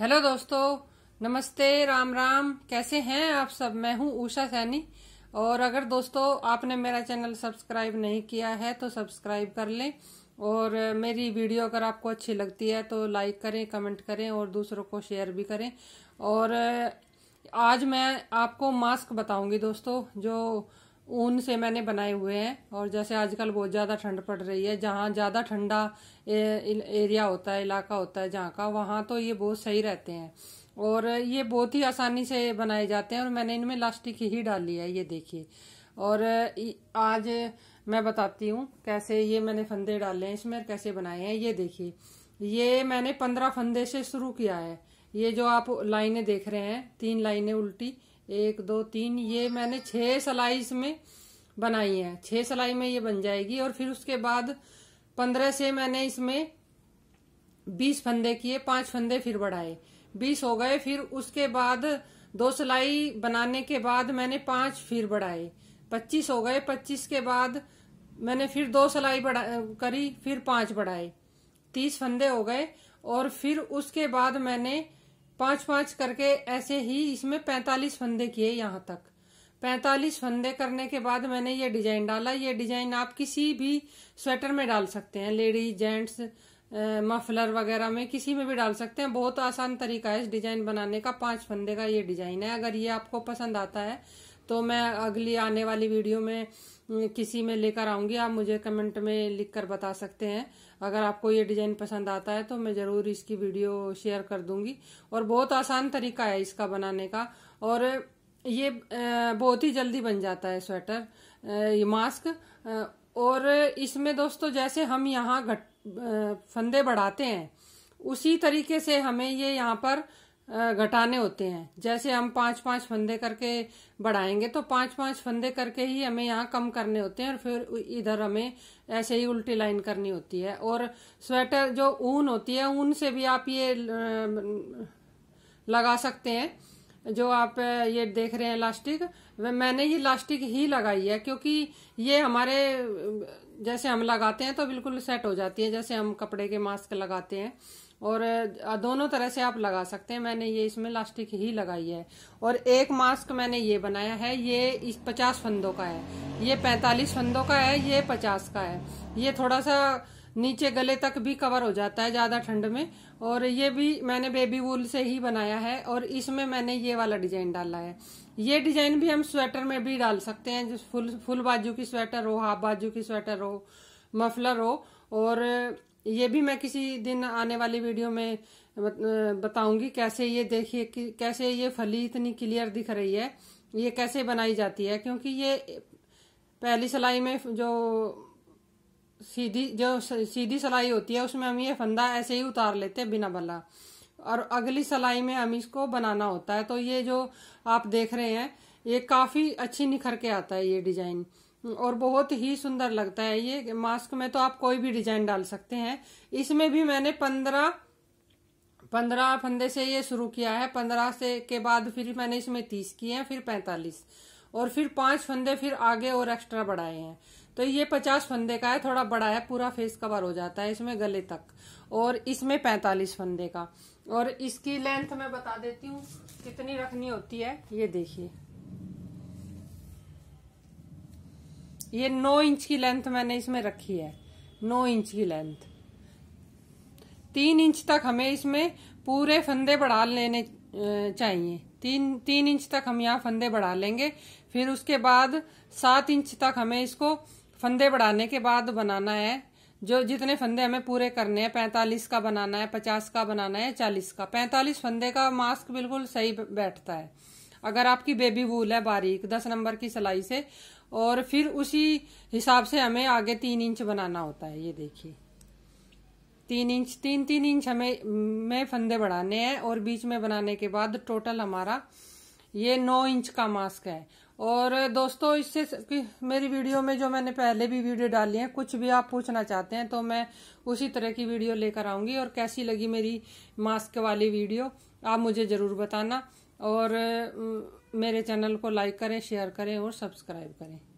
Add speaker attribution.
Speaker 1: hello दोस्तों नमस्ते राम राम कैसे हैं आप सब मैं हूं उषा सैनी और अगर दोस्तों आपने मेरा चैनल सब्सक्राइब नहीं किया है तो सब्सक्राइब कर लें और मेरी वीडियो अगर आपको अच्छी लगती है तो लाइक करें कमेंट करें और दूसरों को शेयर भी करें और आज मैं आपको मास्क बताऊंगी दोस्तों जो ऊन से मैंने बनाए हुए हैं और जैसे आजकल बहुत ज़्यादा ठंड पड़ रही है जहाँ ज़्यादा ठंडा एरिया होता है इलाका होता है जहाँ का वहाँ तो ये बहुत सही रहते हैं और ये बहुत ही आसानी से बनाए जाते हैं और मैंने इनमें लास्टिक ही डाली है ये देखिए और आज मैं बताती हूँ कैसे ये मैंने फंदे डाले हैं इसमें कैसे बनाए हैं ये देखिए ये मैंने पंद्रह फंदे से शुरू किया है ये जो आप लाइनें देख रहे हैं तीन लाइनें उल्टी एक दो तीन ये मैंने छह सलाइस में बनाई है छह सलाई में ये बन जाएगी और फिर उसके बाद पंद्रह से मैंने इसमें बीस फंदे किए पांच फंदे फिर बढ़ाए बीस हो गए फिर उसके बाद दो सिलाई बनाने के बाद मैंने पांच फिर बढ़ाए पच्चीस हो गए पच्चीस के बाद मैंने फिर दो सिलाई करी फिर पांच बढ़ाए तीस फंदे हो गए और फिर उसके बाद मैंने पांच पांच करके ऐसे ही इसमें पैंतालीस फंदे किए यहाँ तक पैंतालीस फंदे करने के बाद मैंने ये डिजाइन डाला ये डिजाइन आप किसी भी स्वेटर में डाल सकते हैं लेडीज जेंट्स मफलर वगैरह में किसी में भी डाल सकते हैं बहुत आसान तरीका है इस डिजाइन बनाने का पांच फंदे का ये डिजाइन है अगर ये आपको पसंद आता है तो मैं अगली आने वाली वीडियो में किसी में लेकर आऊंगी आप मुझे कमेंट में लिख कर बता सकते हैं अगर आपको ये डिजाइन पसंद आता है तो मैं ज़रूर इसकी वीडियो शेयर कर दूंगी और बहुत आसान तरीका है इसका बनाने का और ये बहुत ही जल्दी बन जाता है स्वेटर ये मास्क और इसमें दोस्तों जैसे हम यहाँ घट फंदे बढ़ाते हैं उसी तरीके से हमें ये यहाँ पर घटाने होते हैं जैसे हम पांच पांच फंदे करके बढ़ाएंगे तो पांच पांच फंदे करके ही हमें यहाँ कम करने होते हैं और फिर इधर हमें ऐसे ही उल्टी लाइन करनी होती है और स्वेटर जो ऊन होती है ऊन से भी आप ये लगा सकते हैं जो आप ये देख रहे हैं इलास्टिक मैंने ये इलास्टिक ही लगाई है क्योंकि ये हमारे जैसे हम लगाते हैं तो बिल्कुल सेट हो जाती है जैसे हम कपड़े के मास्क लगाते हैं और दोनों तरह से आप लगा सकते हैं मैंने ये इसमें लास्टिक ही लगाई है और एक मास्क मैंने ये बनाया है ये इस पचास फंदों का है ये पैंतालीस फंदों का है ये पचास का है ये थोड़ा सा नीचे गले तक भी कवर हो जाता है ज़्यादा ठंड में और ये भी मैंने बेबी वूल से ही बनाया है और इसमें मैंने ये वाला डिजाइन डाला है ये डिजाइन भी हम स्वेटर में भी डाल सकते हैं फुल फुल बाजू की स्वेटर हो हाफ बाजू की स्वेटर हो मफलर हो और ये भी मैं किसी दिन आने वाली वीडियो में बताऊंगी कैसे ये देखिए कैसे ये फली इतनी क्लियर दिख रही है ये कैसे बनाई जाती है क्योंकि ये पहली सिलाई में जो सीधी जो सीधी सिलाई होती है उसमें हम ये फंदा ऐसे ही उतार लेते हैं बिना भला और अगली सिलाई में हम इसको बनाना होता है तो ये जो आप देख रहे हैं ये काफ़ी अच्छी निखर के आता है ये डिजाइन और बहुत ही सुंदर लगता है ये मास्क में तो आप कोई भी डिजाइन डाल सकते हैं इसमें भी मैंने पंद्रह पंद्रह फंदे से ये शुरू किया है पंद्रह से के बाद फिर मैंने इसमें तीस किए हैं फिर पैंतालीस और फिर पांच फंदे फिर आगे और एक्स्ट्रा बढ़ाए हैं तो ये पचास फंदे का है थोड़ा बड़ा है पूरा फेस कवर हो जाता है इसमें गले तक और इसमें पैंतालीस फंदे का और इसकी लेंथ मैं बता देती हूँ कितनी रखनी होती है ये देखिए ये नौ इंच की लेंथ मैंने इसमें रखी है नौ इंच की लेंथ तीन इंच तक हमें इसमें पूरे फंदे बढ़ा लेने चाहिए तीन तीन इंच तक हम यहाँ फंदे बढ़ा लेंगे फिर उसके बाद सात इंच तक हमें इसको फंदे बढ़ाने के बाद बनाना है जो जितने फंदे हमें पूरे करने हैं पैंतालीस का बनाना है पचास का बनाना है चालीस का पैंतालीस फंदे का मास्क बिल्कुल सही बैठता है अगर आपकी बेबी वूल है बारीक दस नंबर की सिलाई से और फिर उसी हिसाब से हमें आगे तीन इंच बनाना होता है ये देखिए तीन इंच तीन तीन इंच हमें में फंदे बढ़ाने हैं और बीच में बनाने के बाद टोटल हमारा ये नौ इंच का मास्क है और दोस्तों इससे मेरी वीडियो में जो मैंने पहले भी वीडियो डाली है कुछ भी आप पूछना चाहते हैं तो मैं उसी तरह की वीडियो लेकर आऊंगी और कैसी लगी मेरी मास्क वाली वीडियो आप मुझे ज़रूर बताना और मेरे चैनल को लाइक करें शेयर करें और सब्सक्राइब करें